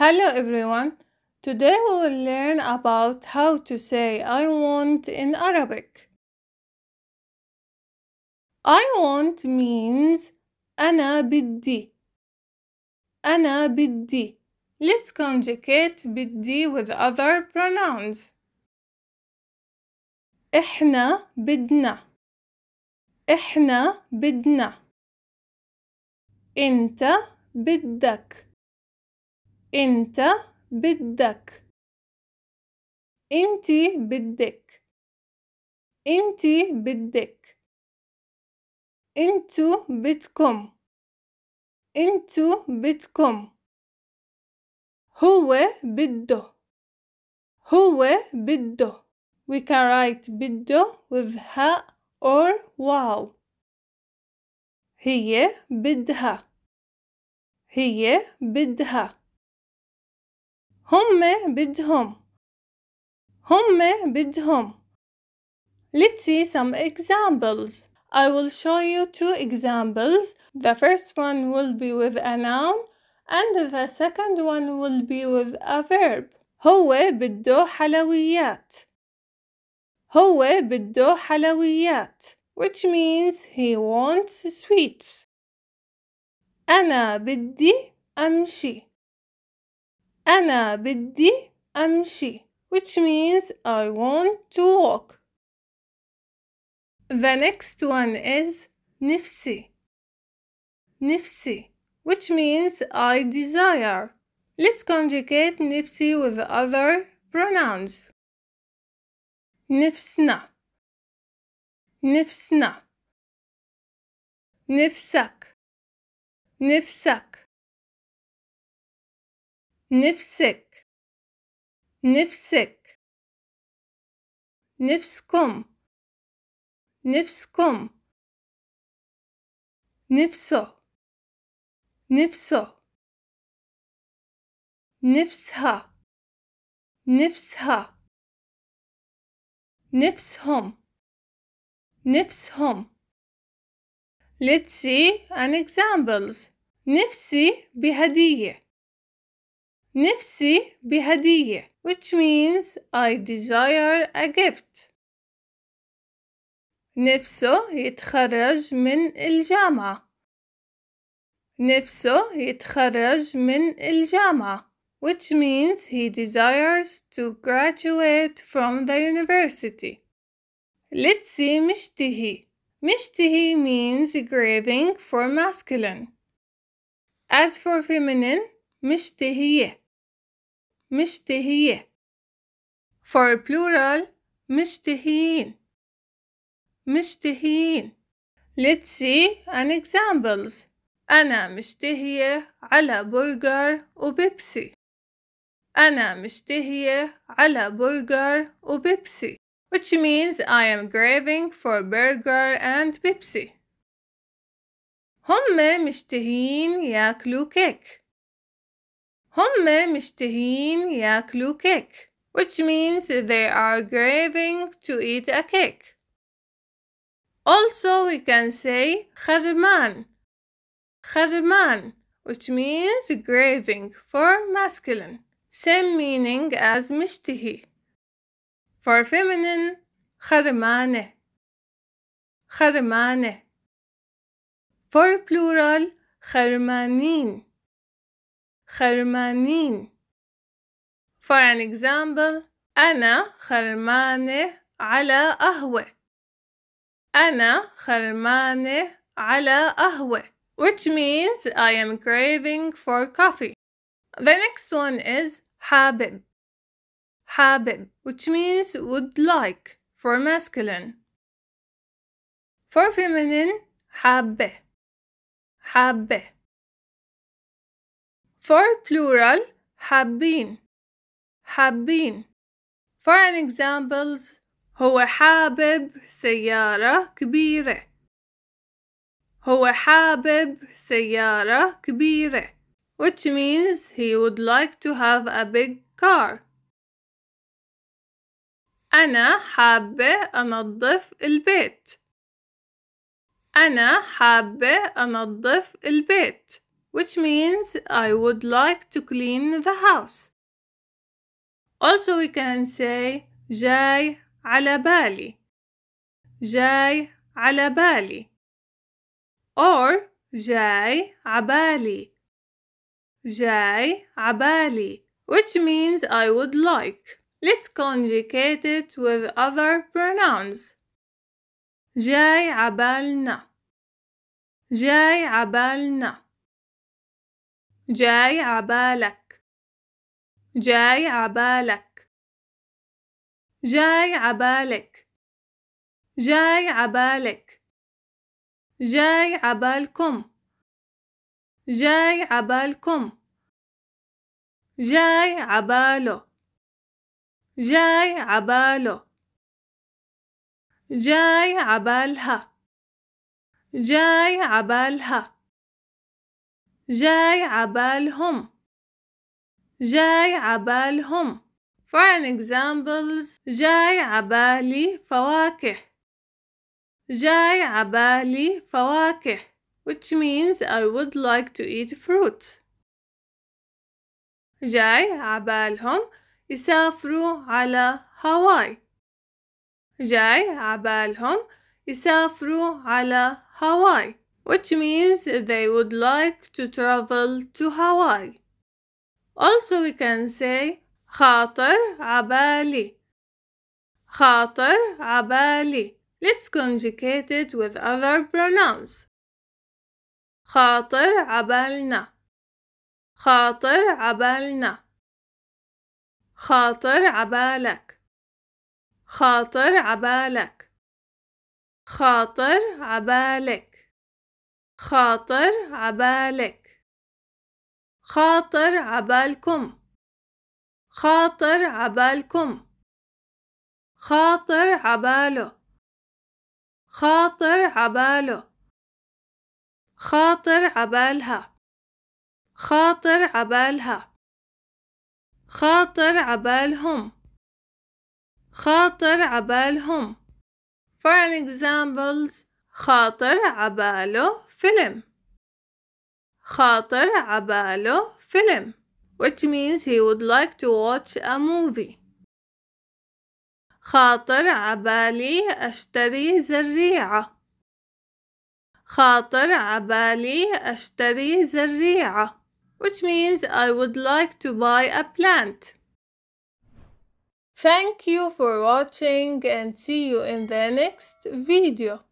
Hello everyone. Today we will learn about how to say I want in Arabic. I want means أنا بدي. أنا بدي. Let's conjugate بدي with other pronouns. إحنا بدنا. إحنا بدنا. أنت بدك. أنت بدك أنت بدك أنت بدك أنتو بدكم أنتو بدكم هو بده هو بده we can write بده with ها or واو هي بدها هي بدها هم بدهم هم بدهم Let's see some examples. I will show you two examples. The first one will be with a noun and the second one will be with a verb. هو بده حلويات. هو بده حلويات which means he wants sweets. أنا بدي أمشي. أنا بدي أمشي which means I want to walk. The next one is نفسي نفسي which means I desire. Let's conjugate نفسي with other pronouns. نفسنا نفسنا نفسك نفسك نفسك نفسك نفسكم نفسكم نفسه نفسه نفسها نفسها نفسهم نفسهم Let's see an examples نفسي بهدية نفسي بهدية which means I desire a gift نفسه يتخرج من الجامعة نفسه يتخرج من الجامعة which means he desires to graduate from the university see, مشتهي مشتهي means craving for masculine as for feminine مشتهية مشتهية For plural مشتهين مشتهين Let's see an examples أنا مشتهية على برجر وبيبسي أنا مشتهية على برجر وبيبسي which means I am craving for burger and Pepsi هم مشتهين ياكلوا كيك هم مشتهين ياكلوا كيك, which means they are craving to eat a cake. Also we can say خرمان خرمان which means craving for masculine same meaning as مشتهي. For feminine خرمانة, خرمانة. For plural خرمانين خرمانين For an example أنا خرمانة على قهوة أنا خرمانة على قهوة which means I am craving for coffee. The next one is حابب حابب which means would like for masculine. For feminine حابة حابة for plural, have been. Have been. For an examples, هو حابب سيارة كبيرة. هو حابب سيارة كبيرة. Which means he would like to have a big car. أنا حابة أنظف البيت. أنا حابة أنظف البيت which means I would like to clean the house. Also we can say جاي على بالي جاي على بالي or جاي عبالي جاي عبالي which means I would like. Let's conjugate it with other pronouns. جاي عبالنا جاي عبالنا جاي عبالك جاي عبالك جاي عبالك جاي عبالك جاي عبالكم جاي عبالكم جاي عباله جاي عباله جاي عبالها جاي عبالها جاي عبالهم جاي عبالهم For an examples جاي عبالي فواكه جاي عبالي فواكه which means I would like to eat fruit جاي عبالهم يسافروا على هاواي جاي عبالهم يسافروا على هاواي which means they would like to travel to Hawaii. Also we can say خاطر عبالي خاطر عبالي Let's conjugate it with other pronouns خاطر عبالنا خاطر عبالنا خاطر عبالك خاطر عبالك خاطر عبالك خاطر عبالك خاطر عبالكم خاطر عبالكم خاطر عباله خاطر عباله خاطر عبالها خاطر عبالها خاطر عبالهم خاطر عبالهم For an examples خاطر عباله فيلم خاطر عباله فيلم which means he would like to watch a movie خاطر عبالي أشتري زريعة خاطر عبالي أشتري زريعة which means I would like to buy a plant Thank you for watching and see you in the next video